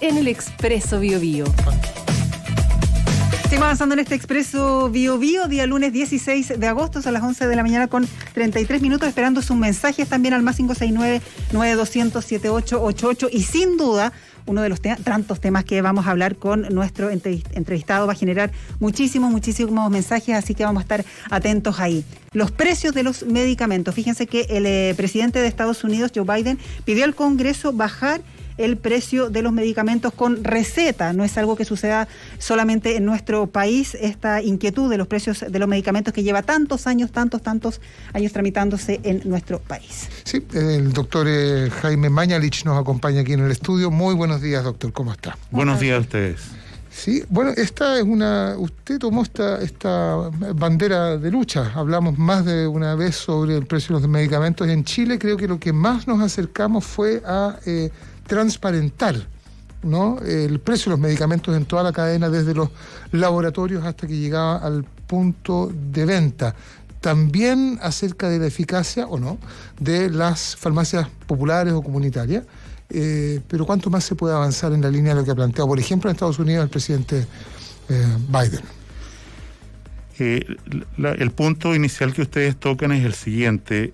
en el Expreso Bio Bio. Seguimos avanzando en este expreso Bio Bio, día lunes 16 de agosto, a las 11 de la mañana con 33 minutos, esperando sus mensajes también al más 569-9200-7888. Y sin duda, uno de los tantos temas que vamos a hablar con nuestro entrevistado va a generar muchísimos, muchísimos mensajes, así que vamos a estar atentos ahí. Los precios de los medicamentos. Fíjense que el eh, presidente de Estados Unidos, Joe Biden, pidió al Congreso bajar el precio de los medicamentos con receta. No es algo que suceda solamente en nuestro país, esta inquietud de los precios de los medicamentos que lleva tantos años, tantos, tantos años tramitándose en nuestro país. Sí, el doctor eh, Jaime Mañalich nos acompaña aquí en el estudio. Muy buenos días, doctor, ¿cómo está? Buenos días a ustedes. Sí, bueno, esta es una. Usted tomó esta, esta bandera de lucha. Hablamos más de una vez sobre el precio de los medicamentos en Chile. Creo que lo que más nos acercamos fue a eh, transparentar ¿no? el precio de los medicamentos en toda la cadena, desde los laboratorios hasta que llegaba al punto de venta. También acerca de la eficacia o no de las farmacias populares o comunitarias. Eh, pero cuánto más se puede avanzar en la línea de lo que ha planteado, por ejemplo, en Estados Unidos el presidente eh, Biden. Eh, el punto inicial que ustedes tocan es el siguiente.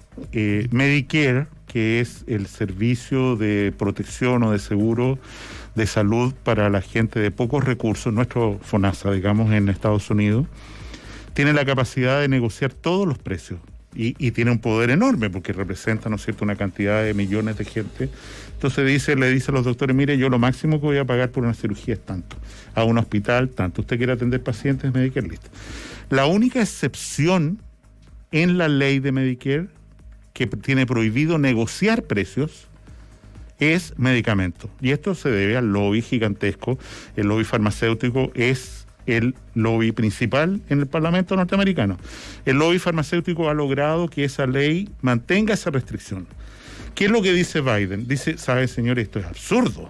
Medicare que es el servicio de protección o de seguro de salud para la gente de pocos recursos, nuestro FONASA, digamos, en Estados Unidos, tiene la capacidad de negociar todos los precios y, tiene un poder enorme porque representa, ¿no es cierto?, una cantidad de millones de gente. Entonces dice, le dice a los doctores, mire, yo lo máximo que voy a pagar por una cirugía es tanto, a un hospital tanto, usted quiere atender pacientes, Medicare, listo. La única excepción en la ley de Medicare que tiene prohibido negociar precios es medicamento. Y esto se debe al lobby gigantesco. El lobby farmacéutico es el lobby principal en el Parlamento norteamericano. El lobby farmacéutico ha logrado que esa ley mantenga esa restricción. ¿Qué es lo que dice Biden? Dice, sabe señor, esto es absurdo.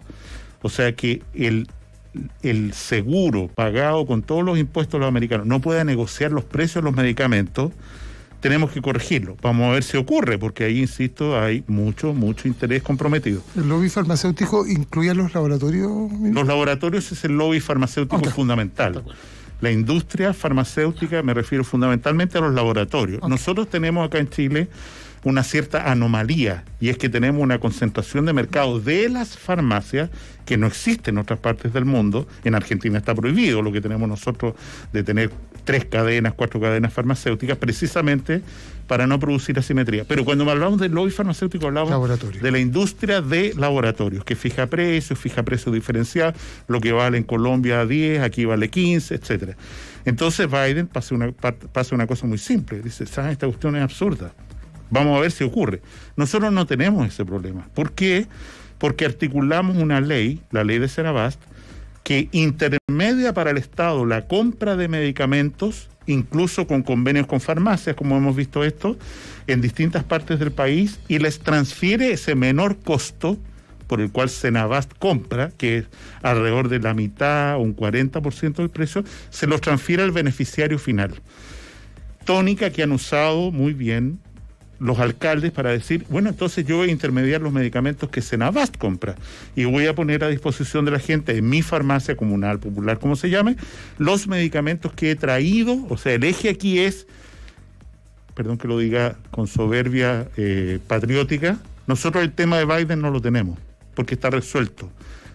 O sea que el, el seguro pagado con todos los impuestos de los americanos no puede negociar los precios de los medicamentos tenemos que corregirlo. Vamos a ver si ocurre, porque ahí, insisto, hay mucho, mucho interés comprometido. ¿El lobby farmacéutico incluye a los laboratorios? Los laboratorios es el lobby farmacéutico fundamental. La industria farmacéutica, me refiero fundamentalmente a los laboratorios. Nosotros tenemos acá en Chile una cierta anomalía y es que tenemos una concentración de mercado de las farmacias que no existe en otras partes del mundo. En Argentina está prohibido lo que tenemos nosotros de tener tres cadenas, cuatro cadenas farmacéuticas, precisamente para no producir asimetría. Pero cuando hablamos del lobby farmacéutico, hablamos de la industria de laboratorios, que fija precios, fija precios diferencial, lo que vale en Colombia 10, aquí vale 15, etcétera. Entonces Biden pasa una, una cosa muy simple, dice, ¿saben? Esta cuestión es absurda. Vamos a ver si ocurre. Nosotros no tenemos ese problema. ¿Por qué? Porque articulamos una ley, la ley de Cenabast, que intermedia para el Estado la compra de medicamentos, incluso con convenios con farmacias, como hemos visto esto, en distintas partes del país, y les transfiere ese menor costo por el cual Cenabast compra, que es alrededor de la mitad o un 40% del precio, se los transfiere al beneficiario final. Tónica que han usado muy bien los alcaldes para decir, bueno, entonces yo voy a intermediar los medicamentos que Senabast compra y voy a poner a disposición de la gente ...en mi farmacia comunal, popular, como se llame, los medicamentos que he traído, o sea, el eje aquí es, perdón que lo diga con soberbia eh, patriótica, nosotros el tema de Biden no lo tenemos, porque está resuelto.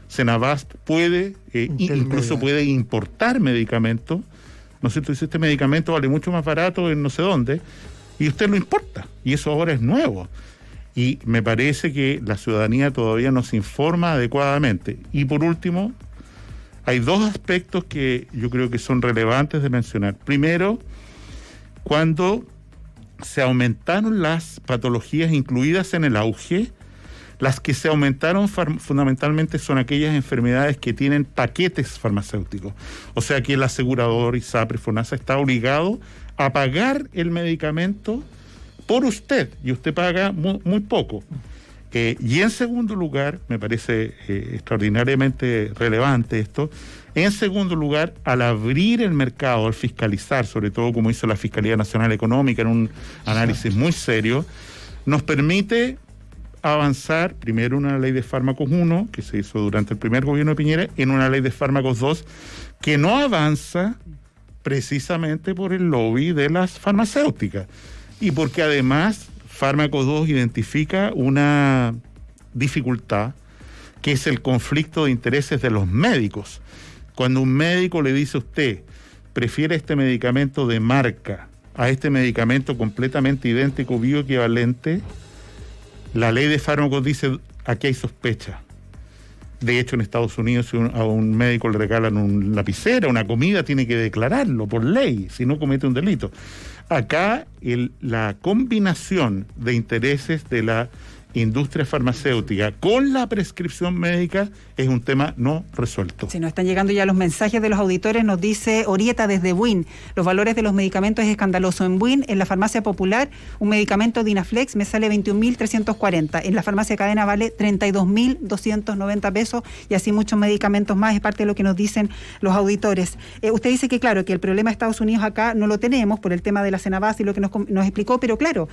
Senabast puede, eh, incluso puede importar medicamentos, ¿no es cierto? este medicamento vale mucho más barato en no sé dónde, y usted no importa. Y eso ahora es nuevo. Y me parece que la ciudadanía todavía no se informa adecuadamente. Y por último, hay dos aspectos que yo creo que son relevantes de mencionar. Primero, cuando se aumentaron las patologías incluidas en el auge, las que se aumentaron fundamentalmente son aquellas enfermedades que tienen paquetes farmacéuticos. O sea que el asegurador ISAPRE FONASA está obligado a pagar el medicamento por usted y usted paga muy, poco. Eh, y en segundo lugar, me parece eh, extraordinariamente relevante esto, en segundo lugar, al abrir el mercado, al fiscalizar, sobre todo como hizo la Fiscalía Nacional Económica en un análisis muy serio, nos permite avanzar primero una ley de fármacos 1, que se hizo durante el primer gobierno de Piñera, en una ley de fármacos 2, que no avanza precisamente por el lobby de las farmacéuticas y porque además Fármaco 2 identifica una dificultad que es el conflicto de intereses de los médicos. Cuando un médico le dice a usted, prefiere este medicamento de marca a este medicamento completamente idéntico, bioequivalente, la ley de fármacos dice, aquí hay sospecha. De hecho, en Estados Unidos, si a un médico le regalan una lapicera, una comida, tiene que declararlo por ley, si no comete un delito. Acá, la combinación de intereses de la industria farmacéutica con la prescripción médica es un tema no resuelto. Si nos están llegando ya los mensajes de los auditores, nos dice Orieta desde Buin, los valores de los medicamentos es escandaloso. En Buin, en la farmacia popular, un medicamento Dinaflex me sale 21.340, en la farmacia cadena vale 32.290 pesos y así muchos medicamentos más, es parte de lo que nos dicen los auditores. Eh, usted dice que claro, que el problema de Estados Unidos acá no lo tenemos por el tema de la cena y lo que nos, nos explicó, pero claro,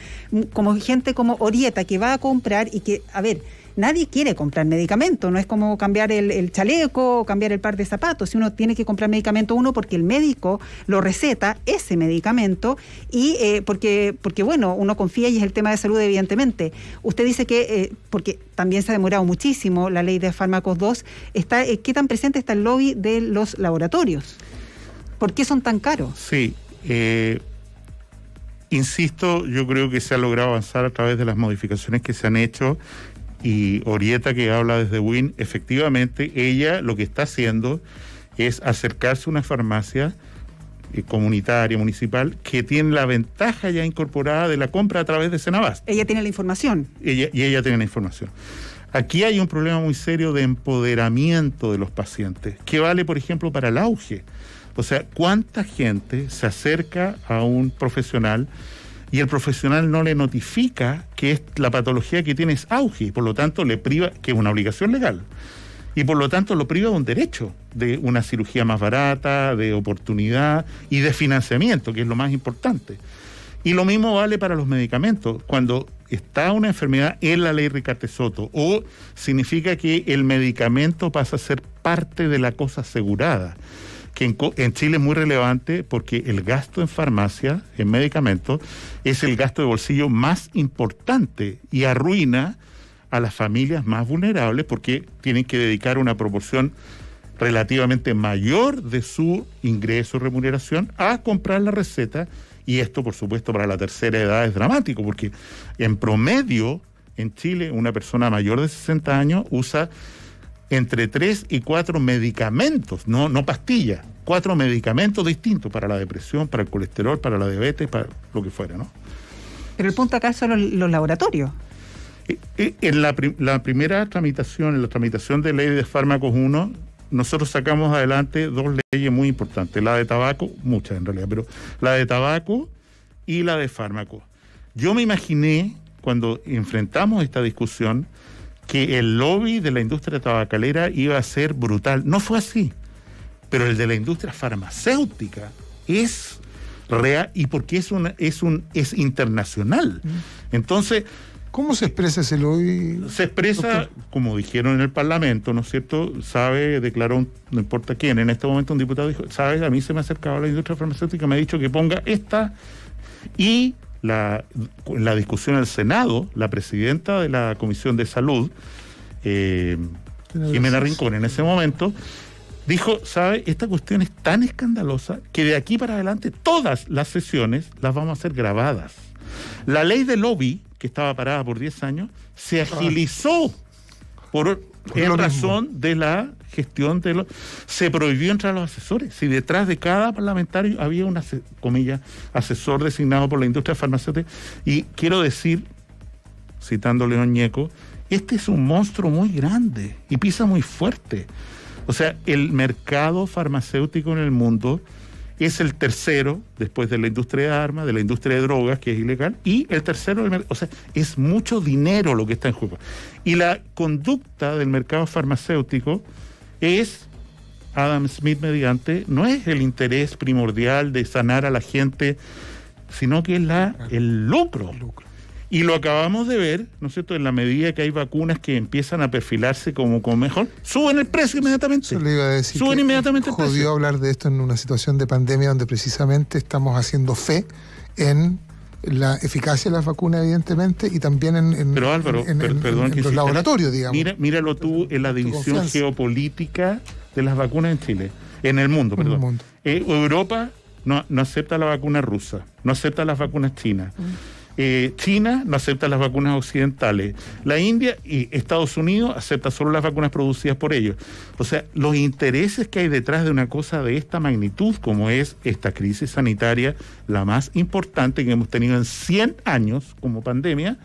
como gente como Orieta que va a comprar y que, a ver, nadie quiere comprar medicamento, no es como cambiar el, chaleco o cambiar el par de zapatos, si uno tiene que comprar medicamento uno porque el médico lo receta, ese medicamento, y eh, porque, porque, bueno, uno confía y es el tema de salud evidentemente. Usted dice que, eh, porque también se ha demorado muchísimo la ley de fármacos 2, está, eh, ¿qué tan presente está el lobby de los laboratorios? ¿Por qué son tan caros? Sí insisto, yo creo que se ha logrado avanzar a través de las modificaciones que se han hecho y Orieta que habla desde Win, efectivamente ella lo que está haciendo es acercarse a una farmacia eh, comunitaria, municipal, que tiene la ventaja ya incorporada de la compra a través de Senabas. Ella tiene la información. y ella tiene la información. Aquí hay un problema muy serio de empoderamiento de los pacientes, que vale, por ejemplo, para el auge. O sea, ¿cuánta gente se acerca a un profesional y el profesional no le notifica que es la patología que tiene es auge y por lo tanto le priva, que es una obligación legal, y por lo tanto lo priva de un derecho, de una cirugía más barata, de oportunidad y de financiamiento, que es lo más importante. Y lo mismo vale para los medicamentos. Cuando está una enfermedad en la ley Ricardo Soto o significa que el medicamento pasa a ser parte de la cosa asegurada que en, Chile es muy relevante porque el gasto en farmacia, en medicamentos, es el gasto de bolsillo más importante y arruina a las familias más vulnerables porque tienen que dedicar una proporción relativamente mayor de su ingreso o remuneración a comprar la receta y esto por supuesto para la tercera edad es dramático porque en promedio en Chile una persona mayor de 60 años usa entre tres y cuatro medicamentos, no, no pastillas, cuatro medicamentos distintos para la depresión, para el colesterol, para la diabetes, para lo que fuera, ¿no? Pero el punto acá son los, laboratorios. En la, la, primera tramitación, en la tramitación de ley de fármacos 1, nosotros sacamos adelante dos leyes muy importantes, la de tabaco, muchas en realidad, pero la de tabaco y la de fármacos. Yo me imaginé, cuando enfrentamos esta discusión, que el lobby de la industria tabacalera iba a ser brutal. No fue así, pero el de la industria farmacéutica es real y porque es, una, es, un, es internacional. Mm. Entonces... ¿Cómo se expresa ese lobby? Se expresa, como dijeron en el Parlamento, ¿no es cierto? Sabe, declaró, no importa quién, en este momento un diputado dijo, sabes, a mí se me ha acercado la industria farmacéutica, me ha dicho que ponga esta y la, la discusión en el Senado, la presidenta de la Comisión de Salud, eh, Jimena Rincón, en ese momento, dijo, ¿sabe? Esta cuestión es tan escandalosa que de aquí para adelante todas las sesiones las vamos a hacer grabadas. La ley de lobby, que estaba parada por 10 años, se ah. agilizó por en razón de la gestión de los... Se prohibió entrar a los asesores. Si detrás de cada parlamentario había un, asesor designado por la industria farmacéutica. Y quiero decir, citando León Ñeco, este es un monstruo muy grande y pisa muy fuerte. O sea, el mercado farmacéutico en el mundo es el tercero después de la industria de armas, de la industria de drogas, que es ilegal, y el tercero, o sea, es mucho dinero lo que está en juego. Y la conducta del mercado farmacéutico es, Adam Smith mediante, no es el interés primordial de sanar a la gente, sino que es la, ah. El lucro. Y lo acabamos de ver, ¿no es cierto?, en la medida que hay vacunas que empiezan a perfilarse como, como mejor, suben el precio inmediatamente. le iba a decir suben inmediatamente el precio. hablar de esto en una situación de pandemia donde precisamente estamos haciendo fe en la eficacia de las vacunas, evidentemente, y también en, Álvaro, perdón los laboratorios, digamos. Mira, míralo tú en la división geopolítica de las vacunas en Chile, en el mundo, perdón. Eh, Europa no, acepta la vacuna rusa, no acepta las vacunas chinas. Mm. Eh, China no acepta las vacunas occidentales. La India y Estados Unidos aceptan solo las vacunas producidas por ellos. O sea, los intereses que hay detrás de una cosa de esta magnitud, como es esta crisis sanitaria, la más importante que hemos tenido en 100 años como pandemia,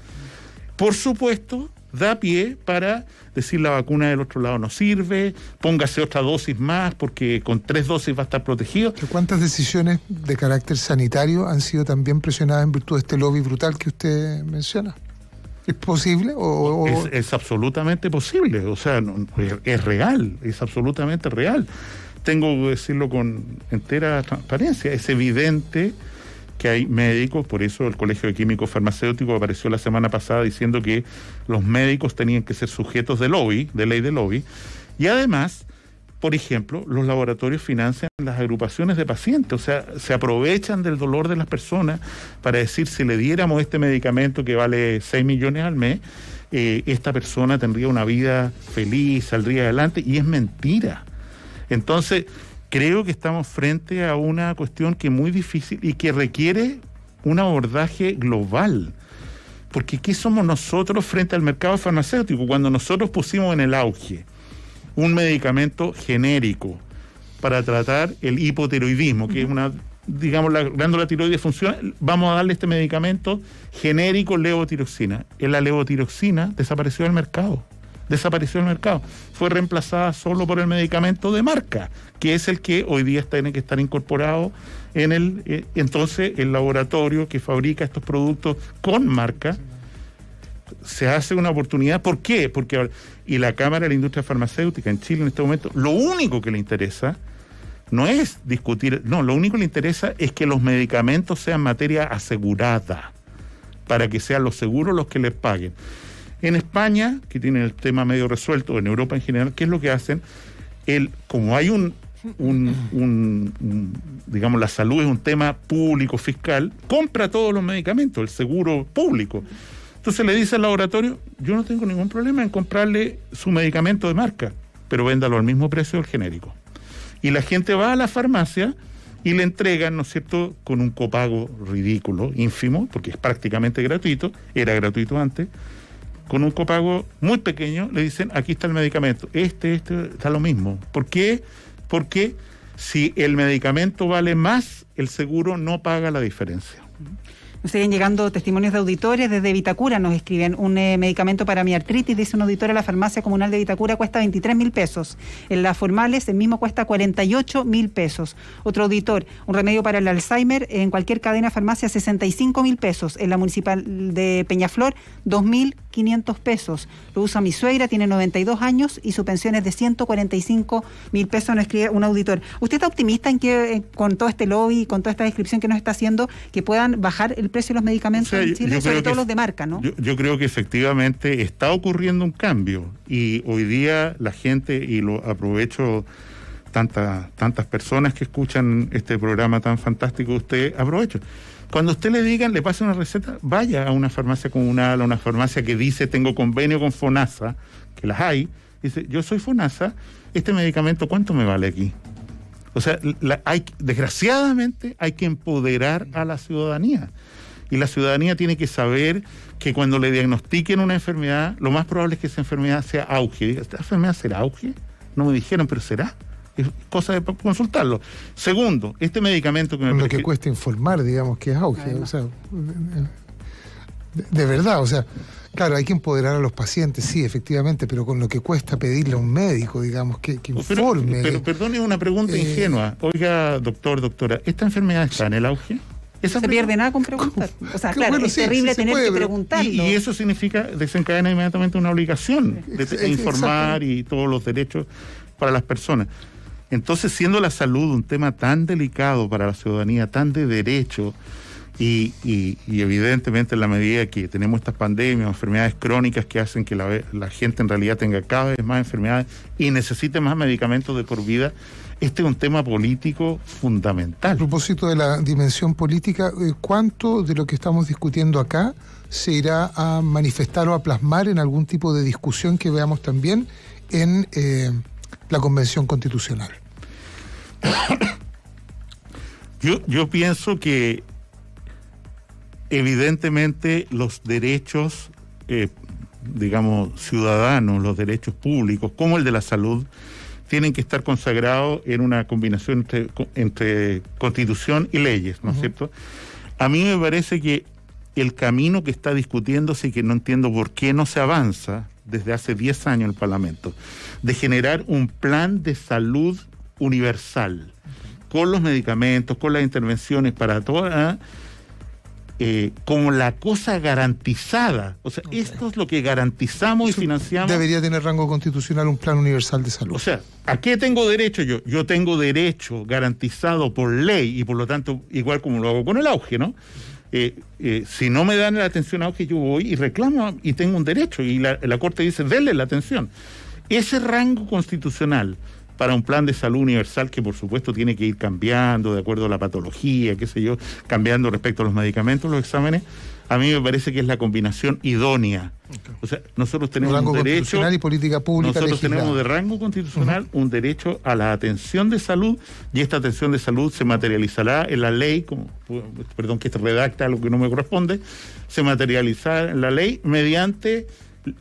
por supuesto, da pie para decir la vacuna del otro lado no sirve, póngase otra dosis más porque con tres dosis va a estar protegido. ¿Cuántas decisiones de carácter sanitario han sido también presionadas en virtud de este lobby brutal que usted menciona? ¿Es posible? O, Es, absolutamente posible, o sea, es real, es absolutamente real. Tengo que decirlo con entera transparencia, es evidente que hay médicos, por eso el Colegio de Químicos Farmacéuticos apareció la semana pasada diciendo que los médicos tenían que ser sujetos de lobby, de ley de lobby, y además, por ejemplo, los laboratorios financian las agrupaciones de pacientes, o sea, se aprovechan del dolor de las personas para decir si le diéramos este medicamento que vale 6 millones al mes, eh, esta persona tendría una vida feliz, saldría adelante, y es mentira. Entonces, creo que estamos frente a una cuestión que es muy difícil y que requiere un abordaje global. Porque ¿qué somos nosotros frente al mercado farmacéutico? Cuando nosotros pusimos en el auge un medicamento genérico para tratar el hipotiroidismo, que es una, digamos, la glándula tiroides funciona, vamos a darle este medicamento genérico levotiroxina. La levotiroxina desapareció del mercado desapareció del mercado. Fue reemplazada solo por el medicamento de marca, que es el que hoy día tiene que estar incorporado en el eh, entonces el laboratorio que fabrica estos productos con marca se hace una oportunidad. ¿Por qué? Porque y la Cámara de la Industria Farmacéutica en Chile en este momento, lo único que le interesa no es discutir, no, lo único que le interesa es que los medicamentos sean materia asegurada, para que sean los seguros los que les paguen. En España, que tiene el tema medio resuelto, en Europa en general, ¿qué es lo que hacen? El, como hay un, digamos, la salud es un tema público, fiscal, compra todos los medicamentos, el seguro público. Entonces le dice al laboratorio, yo no tengo ningún problema en comprarle su medicamento de marca, pero véndalo al mismo precio del genérico. Y la gente va a la farmacia y le entregan, ¿no es cierto?, con un copago ridículo, ínfimo, porque es prácticamente gratuito, era gratuito antes, con un copago muy pequeño, le dicen, aquí está el medicamento. Este, este, está lo mismo. ¿Por qué? Porque si el medicamento vale más, el seguro no paga la diferencia. Nos siguen llegando testimonios de auditores. Desde Vitacura nos escriben un eh, medicamento para mi artritis, dice un auditor a la farmacia comunal de Vitacura, cuesta 23 mil pesos. En las formales, el mismo cuesta 48 mil pesos. Otro auditor, un remedio para el Alzheimer en cualquier cadena farmacia, 65 mil pesos. En la municipal de Peñaflor, 2.500 pesos. Lo usa mi suegra, tiene 92 años y su pensión es de 145 mil pesos, nos escribe un auditor. ¿Usted está optimista en que eh, con todo este lobby, con toda esta descripción que nos está haciendo, que puedan bajar el precio de los medicamentos en Chile, sobre todo los de marca, Yo, creo que efectivamente está ocurriendo un cambio y hoy día la gente, y lo aprovecho tantas, tantas personas que escuchan este programa tan fantástico, usted aprovecho. Cuando usted le digan, le pase una receta, vaya a una farmacia comunal, a una farmacia que dice tengo convenio con FONASA, que las hay, dice yo soy FONASA, este medicamento ¿cuánto me vale aquí? O sea, hay, desgraciadamente hay que empoderar a la ciudadanía y la ciudadanía tiene que saber que cuando le diagnostiquen una enfermedad, lo más probable es que esa enfermedad sea auge. ¿esta enfermedad será auge? No me dijeron, pero será. Es cosa de consultarlo. Segundo, este medicamento que me Lo que cuesta informar, digamos, que es auge. de, verdad, o sea, claro, hay que empoderar a los pacientes, sí, efectivamente, pero con lo que cuesta pedirle a un médico, digamos, que, informe. Pero, perdone una pregunta eh, ingenua. Oiga, doctor, doctora, ¿esta enfermedad está en el auge? no se pierde nada con preguntar. O sea, claro, es terrible tener que preguntar. Y, y, eso significa desencadena inmediatamente una obligación de, informar y todos los derechos para las personas. Entonces, siendo la salud un tema tan delicado para la ciudadanía, tan de derecho, y, evidentemente en la medida que tenemos estas pandemias, enfermedades crónicas que hacen que la, la, gente en realidad tenga cada vez más enfermedades y necesite más medicamentos de por vida, este es un tema político fundamental. A propósito de la dimensión política, eh, ¿cuánto de lo que estamos discutiendo acá se irá a manifestar o a plasmar en algún tipo de discusión que veamos también en eh, la Convención Constitucional? Yo, pienso que evidentemente los derechos, eh, digamos, ciudadanos, los derechos públicos, como el de la salud, tienen que estar consagrados en una combinación entre, constitución y leyes, ¿no es cierto? A mí me parece que el camino que está discutiéndose y que no entiendo por qué no se avanza desde hace 10 años en el Parlamento, de generar un plan de salud universal, con los medicamentos, con las intervenciones para todas, eh, como la cosa garantizada. O sea, esto es lo que garantizamos y financiamos. Debería tener rango constitucional un plan universal de salud. O sea, ¿a qué tengo derecho yo? Yo tengo derecho garantizado por ley y por lo tanto, igual como lo hago con el auge, ¿no? Eh, eh, si no me dan la atención auge, yo voy y reclamo y tengo un derecho. Y la, la Corte dice, denle la atención. Ese rango constitucional para un plan de salud universal que por supuesto tiene que ir cambiando de acuerdo a la patología, qué sé yo, cambiando respecto a los medicamentos, los exámenes, a mí me parece que es la combinación idónea. O sea, nosotros tenemos un derecho y política pública. Nosotros tenemos de rango constitucional un derecho a la atención de salud y esta atención de salud se materializará en la ley, perdón, que se redacta lo que no me corresponde, se materializará en la ley mediante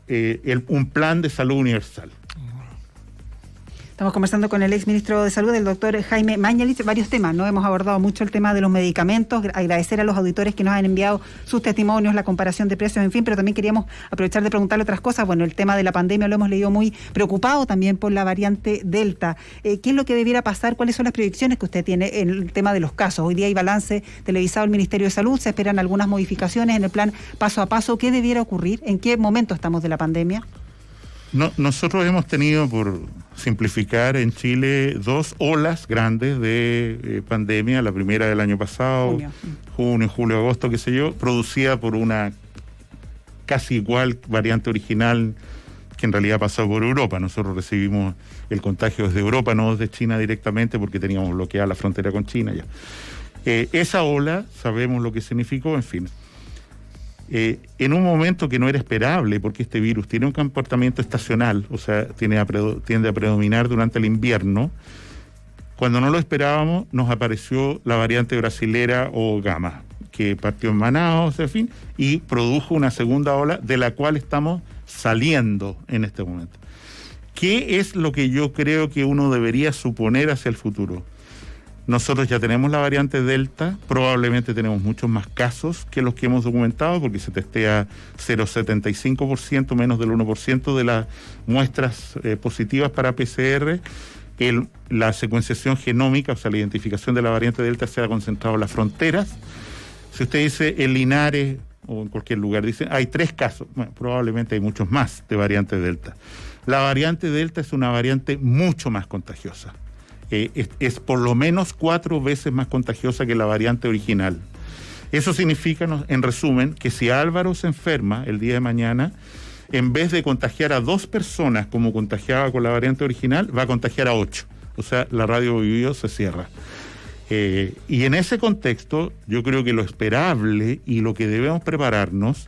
eh, un plan de salud universal. Estamos conversando con el exministro de Salud, el doctor Jaime Mañalich, varios temas, ¿no? Hemos abordado mucho el tema de los medicamentos, agradecer a los auditores que nos han enviado sus testimonios, la comparación de precios, en fin, pero también queríamos aprovechar de preguntarle otras cosas. Bueno, el tema de la pandemia lo hemos leído muy preocupado también por la variante Delta. Eh, ¿Qué es lo que debiera pasar? ¿Cuáles son las proyecciones que usted tiene en el tema de los casos? Hoy día hay balance televisado el Ministerio de Salud, se esperan algunas modificaciones en el plan paso a paso. ¿Qué debiera ocurrir? ¿En qué momento estamos de la pandemia? nosotros hemos tenido, por simplificar, en Chile dos olas grandes de eh, pandemia. La primera del año pasado, mm. junio. julio, agosto, qué sé yo, producida por una casi igual variante original que en realidad pasó por Europa. Nosotros recibimos el contagio desde Europa, no desde China directamente, porque teníamos bloqueada la frontera con China ya. Eh, esa ola, sabemos lo que significó, en fin. Eh, en un momento que no era esperable, porque este virus tiene un comportamiento estacional, o sea, tiende a, predominar durante el invierno, cuando no lo esperábamos nos apareció la variante brasilera o gamma, que partió en Manaus, en fin, y produjo una segunda ola de la cual estamos saliendo en este momento. ¿Qué es lo que yo creo que uno debería suponer hacia el futuro? Nosotros ya tenemos la variante Delta, probablemente tenemos muchos más casos que los que hemos documentado porque se testea 0,75%, menos del 1% de las muestras eh, positivas para PCR. la secuenciación genómica, o sea, la identificación de la variante Delta se ha concentrado en las fronteras. Si usted dice en Linares o en cualquier lugar, dice hay tres casos, probablemente hay muchos más de variante Delta. La variante Delta es una variante mucho más contagiosa. Eh, es, por lo menos cuatro veces más contagiosa que la variante original. Eso significa, en resumen, que si Álvaro se enferma el día de mañana, en vez de contagiar a dos personas como contagiaba con la variante original, va a contagiar a ocho. O sea, la radio vivió se cierra. Eh, y en ese contexto, yo creo que lo esperable y lo que debemos prepararnos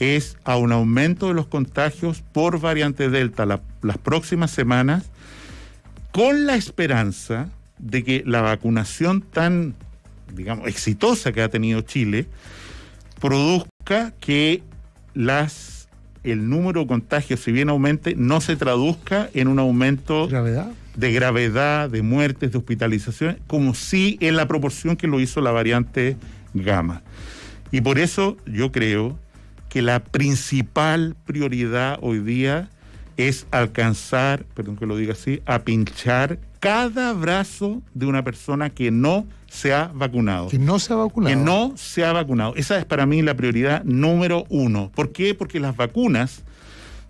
es a un aumento de los contagios por variante Delta las próximas semanas con la esperanza de que la vacunación tan, digamos, exitosa que ha tenido Chile produzca que las el número de contagios, si bien aumente, no se traduzca en un aumento de gravedad, de muertes, de hospitalizaciones, como si en la proporción que lo hizo la variante gamma. Y por eso yo creo que la principal prioridad hoy día es alcanzar, perdón que lo diga así, a pinchar cada brazo de una persona que no se ha vacunado. Que no se ha vacunado. Que no se ha vacunado. Esa es para mí la prioridad número uno. ¿Por qué? Porque las vacunas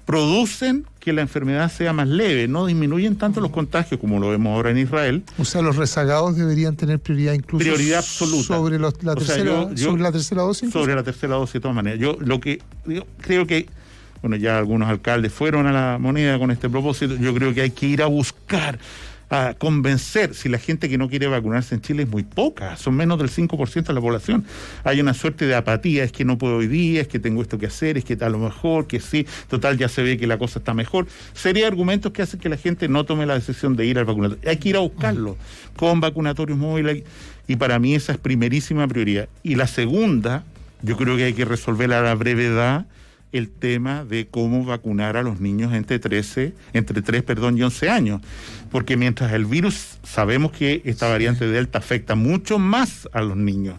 producen que la enfermedad sea más leve, no disminuyen tanto los contagios como lo vemos ahora en Israel. O sea, los rezagados deberían tener prioridad incluso prioridad absoluta. Sobre, los, la, tercera, la tercera dosis. Sobre la tercera dosis de todas maneras. Yo lo que yo creo que bueno, ya algunos alcaldes fueron a la moneda con este propósito, yo creo que hay que ir a buscar a convencer si la gente que no quiere vacunarse en Chile es muy poca, son menos del 5% de la población. Hay una suerte de apatía, es que no puedo hoy día, es que tengo esto que hacer, es que a lo mejor, que sí, total ya se ve que la cosa está mejor. Sería argumentos que hacen que la gente no tome la decisión de ir al vacunatorio. Hay que ir a buscarlo con vacunatorios móviles y para mí esa es primerísima prioridad. Y la segunda, yo creo que hay que resolverla a la brevedad el tema de cómo vacunar a los niños entre 13, entre 3, perdón, y 11 años, porque mientras el virus sabemos que esta variante Delta afecta mucho más a los niños.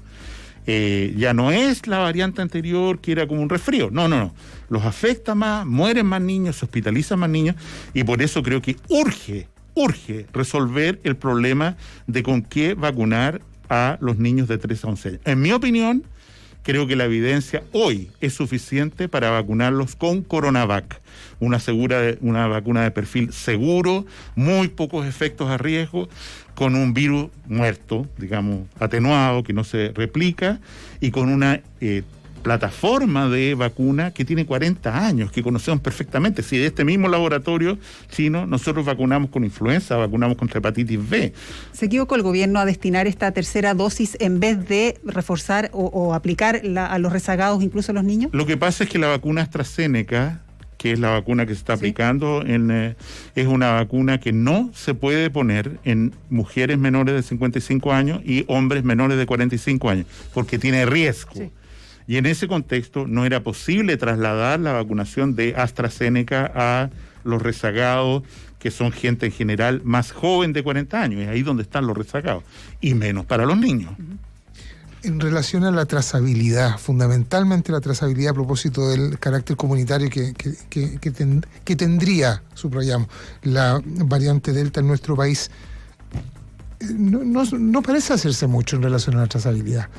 Eh, ya no es la variante anterior que era como un resfrío, no, no, no, los afecta más, mueren más niños, se hospitalizan más niños y por eso creo que urge, urge resolver el problema de con qué vacunar a los niños de 3 a 11 años. En mi opinión, Creo que la evidencia hoy es suficiente para vacunarlos con CoronaVac, una, segura una vacuna de perfil seguro, muy pocos efectos a riesgo, con un virus muerto, digamos, atenuado, que no se replica, y con una... Eh, plataforma de vacuna que tiene 40 años, que conocemos perfectamente. Si de este mismo laboratorio chino nosotros vacunamos con influenza, vacunamos contra hepatitis B. ¿Se equivocó el gobierno a destinar esta tercera dosis en vez de reforzar o, aplicar a los rezagados, incluso a los niños? Lo que pasa es que la vacuna AstraZeneca que es la vacuna que se está aplicando, en, eh, es una vacuna que no se puede poner en mujeres menores de 55 años y hombres menores de 45 años, porque tiene riesgo. Sí. Y en ese contexto no era posible trasladar la vacunación de AstraZeneca a los rezagados, que son gente en general más joven de 40 años, es ahí donde están los rezagados, y menos para los niños. En relación a la trazabilidad, fundamentalmente la trazabilidad a propósito del carácter comunitario que, que, tendría, subrayamos, la variante Delta en nuestro país, eh, no parece hacerse mucho en relación a la trazabilidad.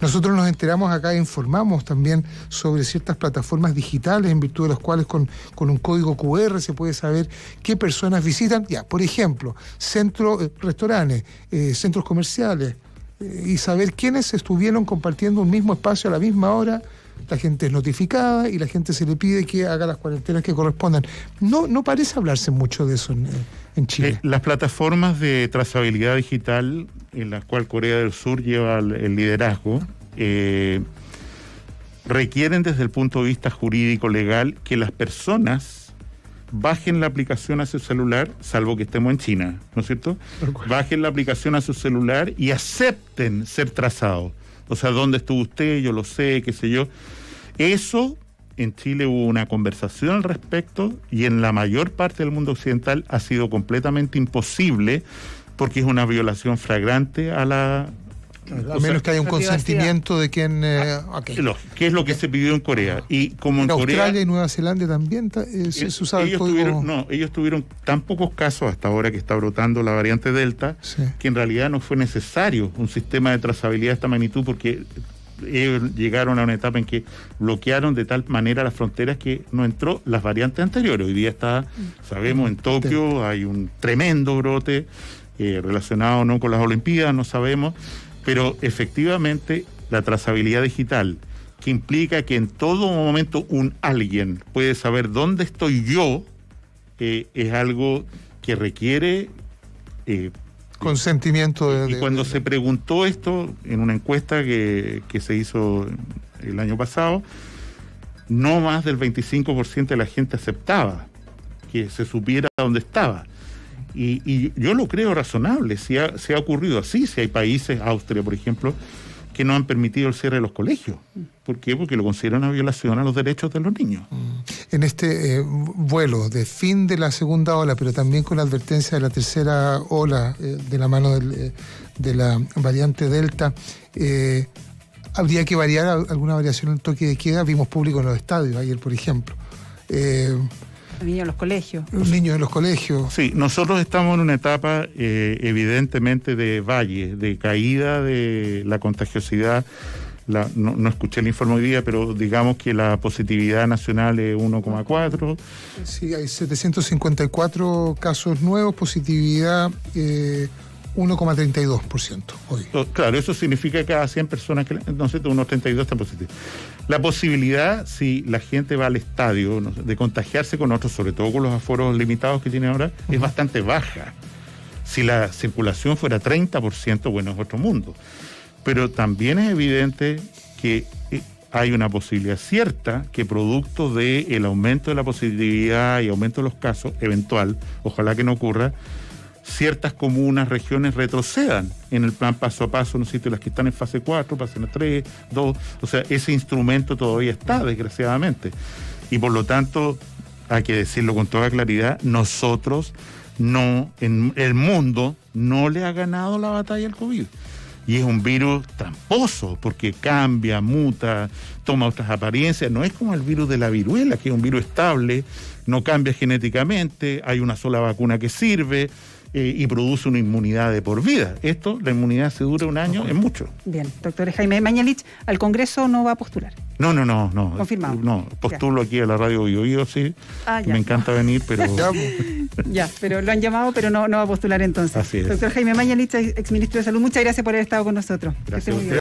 Nosotros nos enteramos acá, e informamos también sobre ciertas plataformas digitales en virtud de las cuales con, un código QR se puede saber qué personas visitan. Ya, por ejemplo, centros, eh, restaurantes, eh, centros comerciales, eh, y saber quiénes estuvieron compartiendo un mismo espacio a la misma hora. La gente es notificada y la gente se le pide que haga las cuarentenas que correspondan. No, no parece hablarse mucho de eso en Chile. Eh, las plataformas de trazabilidad digital, en las cuales Corea del Sur lleva el, liderazgo, eh, requieren desde el punto de vista jurídico legal que las personas bajen la aplicación a su celular, salvo que estemos en China, ¿no es cierto? Bajen la aplicación a su celular y acepten ser trazados. O sea, ¿dónde estuvo usted? Yo lo sé, qué sé yo. Eso en Chile hubo una conversación al respecto y en la mayor parte del mundo occidental ha sido completamente imposible porque es una violación fragrante a la... a menos que haya un consentimiento de quien... Eh, ah, ¿Qué es lo que se pidió en Corea? Y como en, Australia y Nueva Zelanda también eh, se, ellos Tuvieron, no, ellos tuvieron tan pocos casos hasta ahora que está brotando la variante Delta, que en realidad no fue necesario un sistema de trazabilidad de esta magnitud porque ellos llegaron a una etapa en que bloquearon de tal manera las fronteras que no entró las variantes anteriores. Hoy día está, sabemos, en Tokio hay un tremendo brote eh, relacionado no con las Olimpiadas, no sabemos, pero efectivamente la trazabilidad digital, que implica que en todo momento un alguien puede saber dónde estoy yo, eh, es algo que requiere eh, consentimiento. De, cuando se preguntó esto en una encuesta que, se hizo el año pasado, no más del 25% de la gente aceptaba que se supiera dónde estaba. Y, yo lo creo razonable, si se ha ocurrido así, si hay países, Austria por ejemplo, que no han permitido el cierre de los colegios. ¿Por qué? Porque lo consideran una violación a los derechos de los niños. Mm. En este eh, vuelo de fin de la segunda ola, pero también con la advertencia de la tercera ola eh, de la mano eh, de la variante Delta, habría que variar alguna variación en el toque de queda. Vimos público en los estadios ayer, por ejemplo niños en los colegios. Los niños de los colegios. Sí, nosotros estamos en una etapa eh, evidentemente de valle, de caída de la contagiosidad. no, escuché el informe hoy día, pero digamos que la positividad nacional es 1,4. Sí, hay 754 casos nuevos, positividad eh, 1,32% hoy. Claro, eso significa que cada 100 personas que entonces 1,32% están positivo. La posibilidad, si la gente va al estadio, de contagiarse con otros, sobre todo con los aforos limitados que tiene ahora, es bastante baja. Si la circulación fuera 30%, bueno, es otro mundo. Pero también es evidente que eh, hay una posibilidad cierta que producto del el aumento de la positividad y aumento de los casos, eventual, ojalá que no ocurra, ciertas comunas, regiones retrocedan en el plan paso a paso, no sé, las que están en fase 4, fase 3, 2, o sea, ese instrumento todavía está, desgraciadamente. Y por lo tanto, hay que decirlo con toda claridad, nosotros no, en el mundo no le ha ganado la batalla al COVID. Y es un virus tramposo, porque cambia, muta, toma otras apariencias. No es como el virus de la viruela, que es un virus estable, no cambia genéticamente, hay una sola vacuna que sirve. Eh, y produce una inmunidad de por vida. Esto, la inmunidad se dura un año, es mucho. Bien, doctor Jaime Mañalich, ¿al Congreso no va a postular? No, no, no, no. Confirmado. No, postulo aquí a la radio y sí. Ah, ya. Me encanta venir, pero. ya, pero lo han llamado, pero no, no va a postular entonces. Así es. Doctor Jaime Mañalich, exministro de Salud, muchas gracias por haber estado con nosotros. Gracias.